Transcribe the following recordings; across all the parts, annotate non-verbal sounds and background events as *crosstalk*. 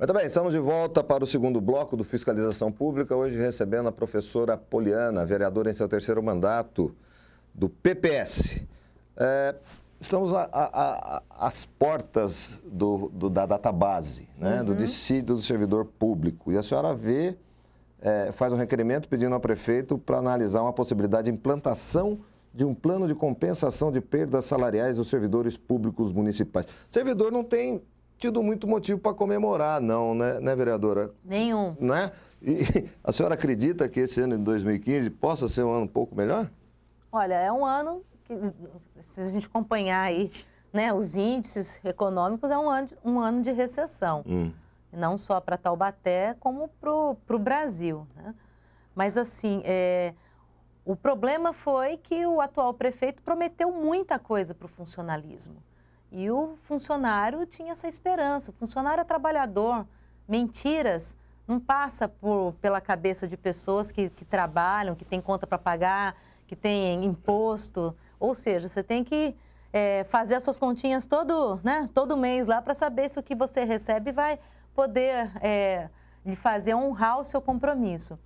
muito tá bem, estamos de volta para o segundo bloco do Fiscalização Pública, hoje recebendo a professora Poliana, vereadora em seu terceiro mandato do PPS. É, estamos às portas do, do, da database, né? Uhum. do dissídio do servidor público. E a senhora vê, é, faz um requerimento pedindo ao prefeito para analisar uma possibilidade de implantação de um plano de compensação de perdas salariais dos servidores públicos municipais. O servidor não tem tido muito motivo para comemorar, não, né, né vereadora? Nenhum. Né? E *laughs* a senhora acredita que esse ano de 2015 possa ser um ano um pouco melhor? Olha, é um ano que, se a gente acompanhar aí né, os índices econômicos, é um ano, um ano de recessão. Hum. Não só para Taubaté, como para o Brasil. Né? Mas, assim, é, o problema foi que o atual prefeito prometeu muita coisa para o funcionalismo. E o funcionário tinha essa esperança. O funcionário é trabalhador. Mentiras não passa por, pela cabeça de pessoas que, que trabalham, que têm conta para pagar, que têm imposto. Ou seja, você tem que é, fazer as suas continhas todo, né, todo mês lá para saber se o que você recebe vai poder é, lhe fazer honrar o seu compromisso.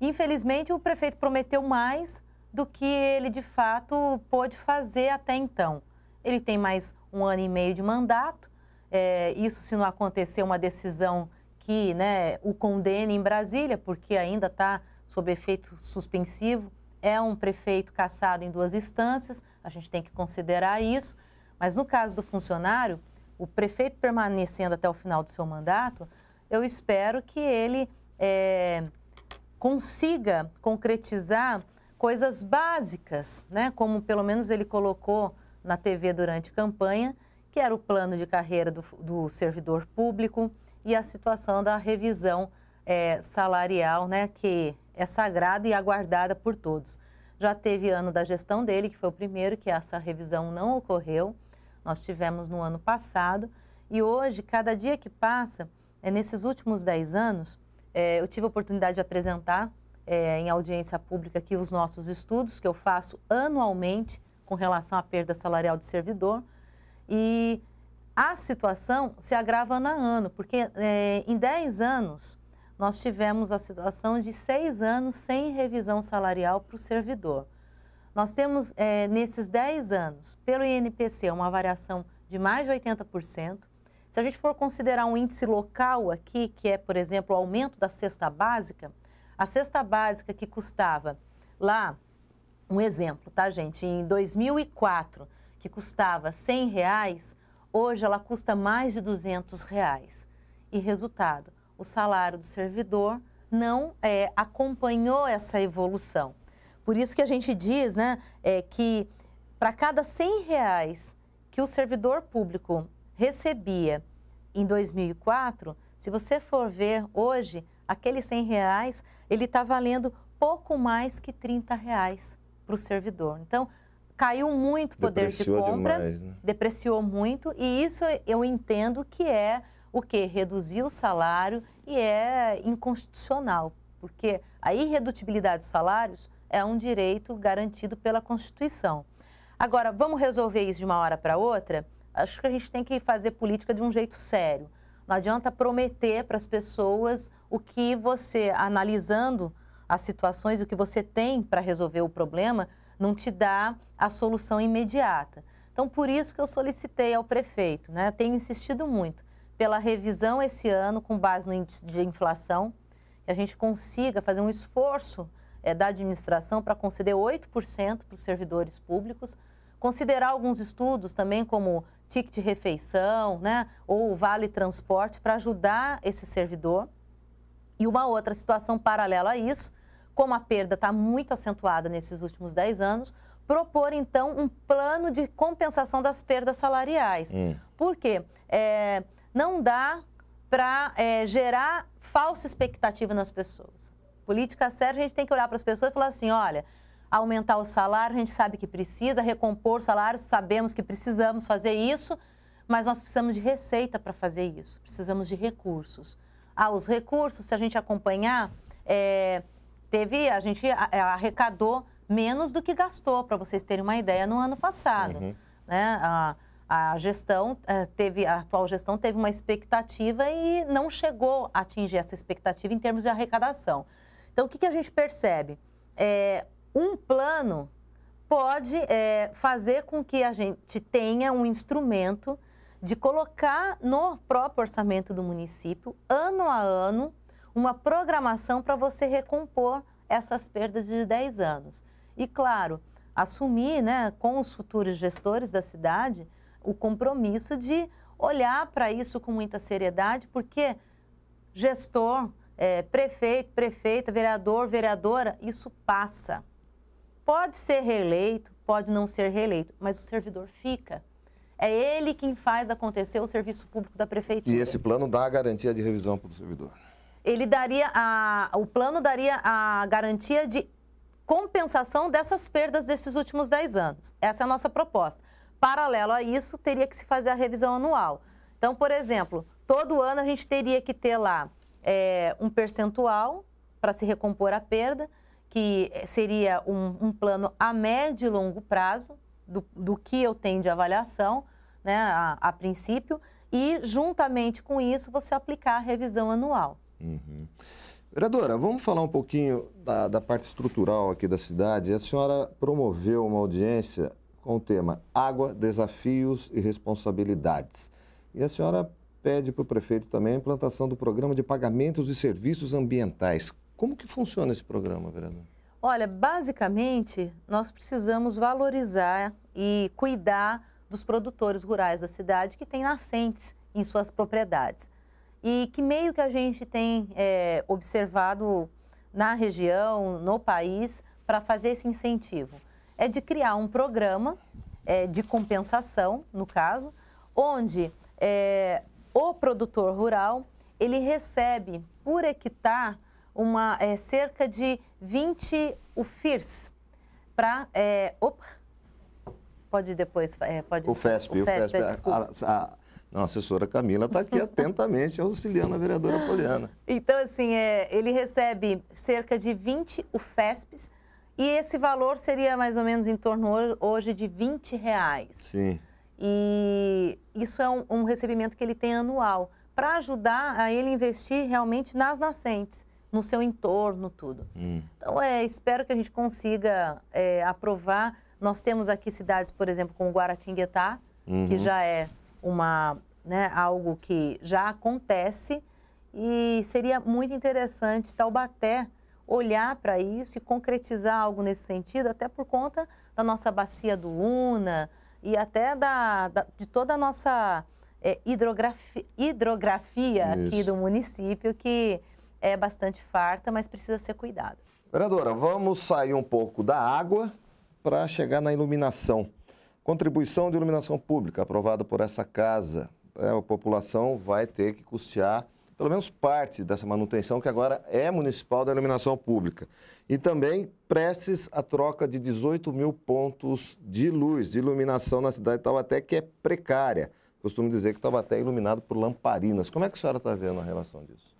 Infelizmente, o prefeito prometeu mais do que ele de fato pôde fazer até então. Ele tem mais um ano e meio de mandato. É, isso se não acontecer uma decisão que né, o condene em Brasília, porque ainda está sob efeito suspensivo. É um prefeito cassado em duas instâncias, a gente tem que considerar isso. Mas no caso do funcionário, o prefeito permanecendo até o final do seu mandato, eu espero que ele é, consiga concretizar coisas básicas, né? como pelo menos ele colocou na TV durante campanha, que era o plano de carreira do, do servidor público e a situação da revisão é, salarial, né, que é sagrada e aguardada por todos. Já teve ano da gestão dele, que foi o primeiro, que essa revisão não ocorreu. Nós tivemos no ano passado. E hoje, cada dia que passa, é, nesses últimos 10 anos, é, eu tive a oportunidade de apresentar é, em audiência pública aqui os nossos estudos, que eu faço anualmente com relação à perda salarial de servidor. E a situação se agrava ano a ano, porque é, em 10 anos nós tivemos a situação de 6 anos sem revisão salarial para o servidor. Nós temos, é, nesses 10 anos, pelo INPC, uma variação de mais de 80%. Se a gente for considerar um índice local aqui, que é, por exemplo, o aumento da cesta básica, a cesta básica que custava lá um exemplo, tá, gente? Em 2004, que custava 100 reais, hoje ela custa mais de 200 reais. E resultado, o salário do servidor não é, acompanhou essa evolução. Por isso que a gente diz né, é, que para cada 100 reais que o servidor público recebia em 2004, se você for ver hoje, aqueles 100 reais, ele está valendo pouco mais que 30 reais para o servidor. Então, caiu muito o poder de compra, demais, né? depreciou muito, e isso eu entendo que é o que? Reduzir o salário e é inconstitucional, porque a irredutibilidade dos salários é um direito garantido pela Constituição. Agora, vamos resolver isso de uma hora para outra? Acho que a gente tem que fazer política de um jeito sério. Não adianta prometer para as pessoas o que você, analisando as situações, o que você tem para resolver o problema, não te dá a solução imediata. Então, por isso que eu solicitei ao prefeito, né? tenho insistido muito, pela revisão esse ano, com base no índice de inflação, que a gente consiga fazer um esforço é, da administração para conceder 8% para os servidores públicos, considerar alguns estudos também como ticket de refeição, né, ou vale transporte para ajudar esse servidor. E uma outra situação paralela a isso, como a perda está muito acentuada nesses últimos 10 anos, propor então um plano de compensação das perdas salariais. Hum. Por quê? É, não dá para é, gerar falsa expectativa nas pessoas. Política séria, a gente tem que olhar para as pessoas e falar assim: olha, aumentar o salário, a gente sabe que precisa, recompor o salário, sabemos que precisamos fazer isso, mas nós precisamos de receita para fazer isso, precisamos de recursos aos recursos, se a gente acompanhar, é, teve, a gente é, arrecadou menos do que gastou, para vocês terem uma ideia, no ano passado. Uhum. Né? A, a gestão é, teve, a atual gestão teve uma expectativa e não chegou a atingir essa expectativa em termos de arrecadação. Então, o que, que a gente percebe? É, um plano pode é, fazer com que a gente tenha um instrumento de colocar no próprio orçamento do município, ano a ano, uma programação para você recompor essas perdas de 10 anos. E, claro, assumir né, com os futuros gestores da cidade o compromisso de olhar para isso com muita seriedade, porque gestor, é, prefeito, prefeita, vereador, vereadora, isso passa. Pode ser reeleito, pode não ser reeleito, mas o servidor fica. É ele quem faz acontecer o serviço público da prefeitura. E esse plano dá a garantia de revisão para o servidor? Ele daria a, o plano daria a garantia de compensação dessas perdas desses últimos 10 anos. Essa é a nossa proposta. Paralelo a isso, teria que se fazer a revisão anual. Então, por exemplo, todo ano a gente teria que ter lá é, um percentual para se recompor a perda, que eh, seria um, um plano a médio e longo prazo do, do que eu tenho de avaliação né, a, a princípio, e juntamente com isso você aplicar a revisão anual. Uhum. Vereadora, vamos falar um pouquinho da, da, parte estrutural aqui da cidade. A senhora promoveu uma audiência com o tema Água, Desafios e Responsabilidades. E a senhora pede para o prefeito também a implantação do programa de pagamentos e serviços ambientais. Como que funciona esse programa, vereadora? Olha, basicamente, nós precisamos valorizar e cuidar dos produtores rurais da cidade que têm nascentes em suas propriedades. E que meio que a gente tem é, observado na região, no país, para fazer esse incentivo? É de criar um programa é, de compensação, no caso, onde é, o produtor rural ele recebe por hectare uma, é, cerca de 20 UFIRs para é, opa, pode depois... É, pode... O FESP, o FESP, o FESP a, a, a, não, a assessora Camila está aqui *laughs* atentamente auxiliando a vereadora Poliana. Então, assim, é, ele recebe cerca de 20 UFESPs e esse valor seria mais ou menos em torno hoje de 20 reais. Sim. E isso é um, um recebimento que ele tem anual para ajudar a ele investir realmente nas nascentes, no seu entorno, tudo. Hum. Então, é, espero que a gente consiga é, aprovar nós temos aqui cidades, por exemplo, como Guaratinguetá, uhum. que já é uma, né, algo que já acontece e seria muito interessante Taubaté olhar para isso e concretizar algo nesse sentido, até por conta da nossa bacia do Una e até da, da de toda a nossa é, hidrografia, hidrografia isso. aqui do município, que é bastante farta, mas precisa ser cuidada. Vereadora, vamos sair um pouco da água para chegar na iluminação. Contribuição de iluminação pública, aprovada por essa casa. É, a população vai ter que custear pelo menos parte dessa manutenção, que agora é municipal da iluminação pública. E também preces a troca de 18 mil pontos de luz, de iluminação na cidade de Taubaté, que é precária. Costumo dizer que Taubaté é iluminado por lamparinas. Como é que a senhora está vendo a relação disso?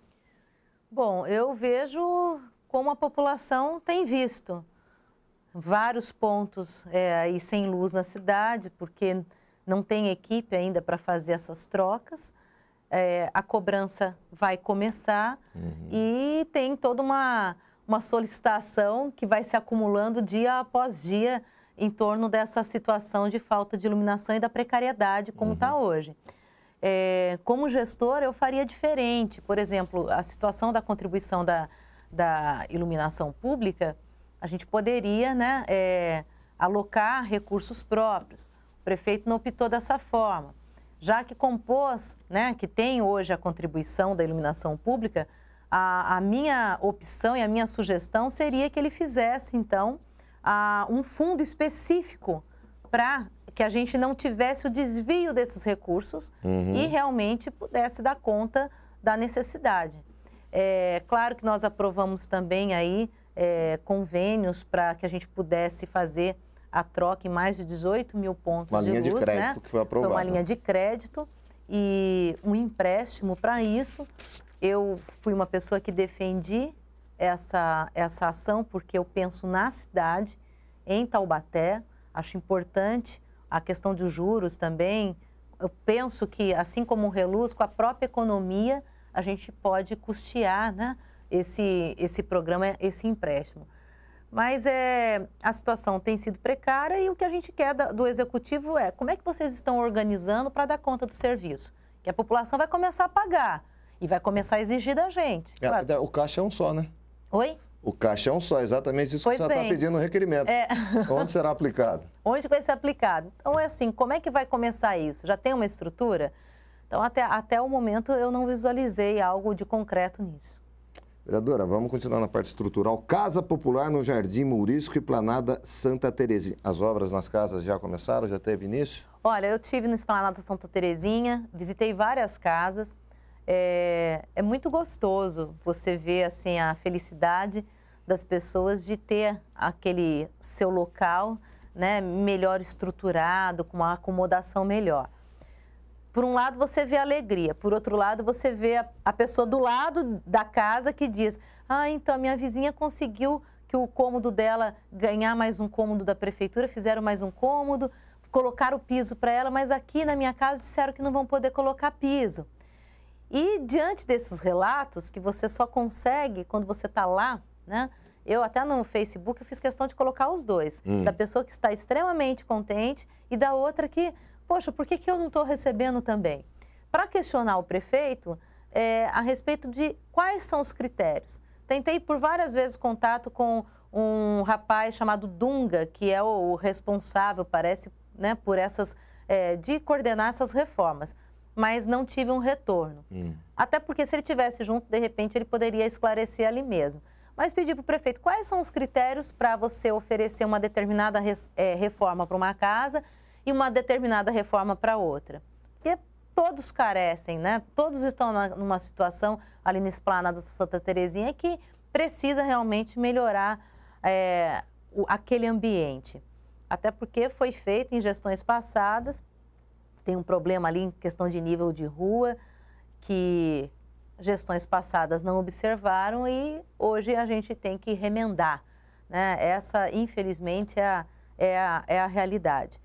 Bom, eu vejo como a população tem visto vários pontos é, aí sem luz na cidade, porque não tem equipe ainda para fazer essas trocas. É, a cobrança vai começar uhum. e tem toda uma, uma solicitação que vai se acumulando dia após dia em torno dessa situação de falta de iluminação e da precariedade como está uhum. hoje. É, como gestor, eu faria diferente. Por exemplo, a situação da contribuição da, da iluminação pública, a gente poderia né, é, alocar recursos próprios. O prefeito não optou dessa forma. Já que compôs, né, que tem hoje a contribuição da iluminação pública, a, a minha opção e a minha sugestão seria que ele fizesse, então, a, um fundo específico para que a gente não tivesse o desvio desses recursos uhum. e realmente pudesse dar conta da necessidade. É claro que nós aprovamos também aí é, convênios para que a gente pudesse fazer a troca em mais de 18 mil pontos uma de linha luz, de né? crédito né? que foi aprovada. Foi uma linha de crédito e um empréstimo para isso. Eu fui uma pessoa que defendi essa, essa ação porque eu penso na cidade, em Taubaté, acho importante a questão dos juros também. Eu penso que, assim como o Reluz, com a própria economia, a gente pode custear né, esse, esse programa, esse empréstimo. Mas é, a situação tem sido precária e o que a gente quer do executivo é como é que vocês estão organizando para dar conta do serviço? Que a população vai começar a pagar e vai começar a exigir da gente. É, é O caixa é um só, né? Oi? O caixa é um só, exatamente isso pois que você está pedindo no requerimento. É... Onde será aplicado? *laughs* Onde vai ser aplicado? Então, é assim, como é que vai começar isso? Já tem uma estrutura? Então, até, até o momento, eu não visualizei algo de concreto nisso. Vereadora, vamos continuar na parte estrutural. Casa Popular no Jardim Mourisco e Planada Santa Terezinha. As obras nas casas já começaram? Já teve início? Olha, eu tive no Esplanada Santa Terezinha, visitei várias casas. É, é muito gostoso você ver assim a felicidade das pessoas de ter aquele seu local né, melhor estruturado, com uma acomodação melhor por um lado você vê a alegria, por outro lado você vê a, a pessoa do lado da casa que diz: "Ah, então a minha vizinha conseguiu que o cômodo dela ganhar mais um cômodo da prefeitura, fizeram mais um cômodo, colocaram o piso para ela, mas aqui na minha casa disseram que não vão poder colocar piso". E diante desses relatos que você só consegue quando você está lá, né? Eu até no Facebook eu fiz questão de colocar os dois, hum. da pessoa que está extremamente contente e da outra que poxa, por que, que eu não estou recebendo também? Para questionar o prefeito é, a respeito de quais são os critérios. Tentei por várias vezes contato com um rapaz chamado Dunga, que é o responsável, parece, né, por essas, é, de coordenar essas reformas, mas não tive um retorno. Hum. Até porque se ele tivesse junto, de repente ele poderia esclarecer ali mesmo. Mas pedi para o prefeito quais são os critérios para você oferecer uma determinada res, é, reforma para uma casa e uma determinada reforma para outra. Porque todos carecem, né? Todos estão na, numa situação ali no esplanado da Santa Terezinha que precisa realmente melhorar é, o, aquele ambiente. Até porque foi feito em gestões passadas, tem um problema ali em questão de nível de rua, que gestões passadas não observaram e hoje a gente tem que remendar. Né? Essa, infelizmente, é a, é a, é a realidade.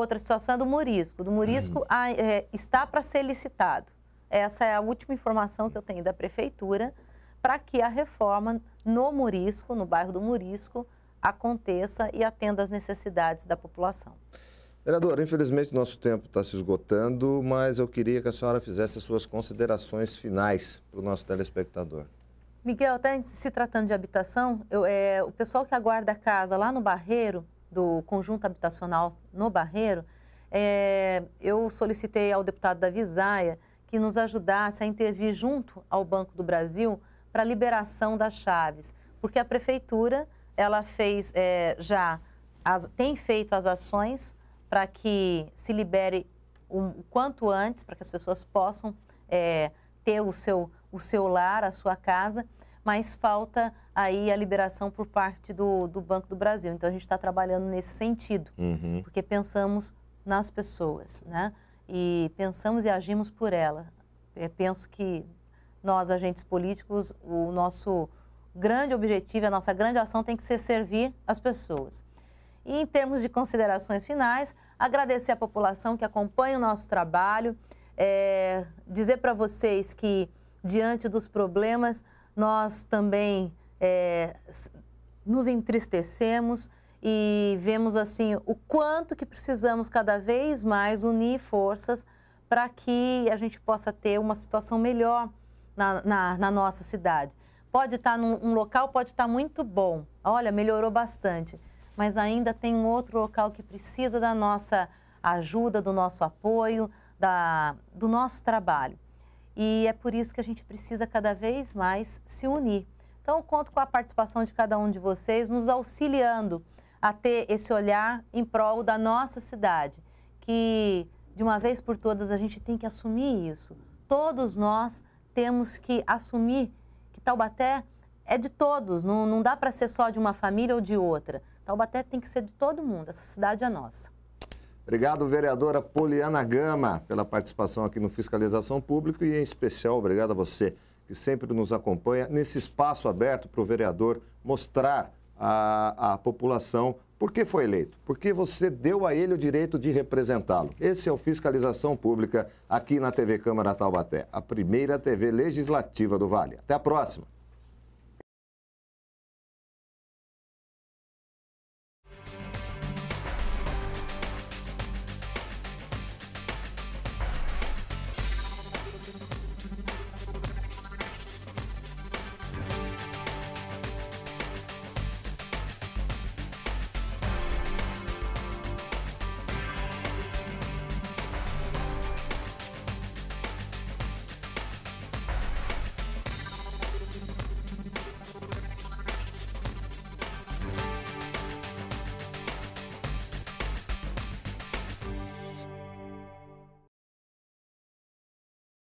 Outra situação é do Murisco. Do Murisco uhum. a, é, está para ser licitado. Essa é a última informação que eu tenho da prefeitura para que a reforma no Murisco, no bairro do Murisco, aconteça e atenda às necessidades da população. Vereadora, infelizmente nosso tempo está se esgotando, mas eu queria que a senhora fizesse as suas considerações finais para o nosso telespectador. Miguel, até se tratando de habitação, eu, é, o pessoal que aguarda a casa lá no Barreiro, do conjunto habitacional no Barreiro, é, eu solicitei ao deputado da Visaia que nos ajudasse a intervir junto ao Banco do Brasil para a liberação das chaves, porque a prefeitura ela fez é, já as, tem feito as ações para que se libere o quanto antes, para que as pessoas possam é, ter o seu, o seu lar, a sua casa, mas falta aí a liberação por parte do, do Banco do Brasil. Então a gente está trabalhando nesse sentido, uhum. porque pensamos nas pessoas, né? E pensamos e agimos por ela. Eu penso que nós, agentes políticos, o nosso grande objetivo, a nossa grande ação tem que ser servir as pessoas. E em termos de considerações finais, agradecer à população que acompanha o nosso trabalho, é, dizer para vocês que, diante dos problemas, nós também é, nos entristecemos e vemos assim o quanto que precisamos cada vez mais unir forças para que a gente possa ter uma situação melhor na, na, na nossa cidade. Pode estar tá num um local, pode estar tá muito bom, olha, melhorou bastante, mas ainda tem um outro local que precisa da nossa ajuda, do nosso apoio, da, do nosso trabalho. E é por isso que a gente precisa cada vez mais se unir. Então, conto com a participação de cada um de vocês, nos auxiliando a ter esse olhar em prol da nossa cidade, que de uma vez por todas a gente tem que assumir isso. Todos nós temos que assumir que Taubaté é de todos, não, não dá para ser só de uma família ou de outra. Taubaté tem que ser de todo mundo, essa cidade é nossa. Obrigado, vereadora Poliana Gama, pela participação aqui no Fiscalização Pública e, em especial, obrigado a você que sempre nos acompanha nesse espaço aberto para o vereador mostrar à, população por que foi eleito, porque você deu a ele o direito de representá-lo. Esse é o Fiscalização Pública aqui na TV Câmara Taubaté, a primeira TV legislativa do Vale. Até a próxima!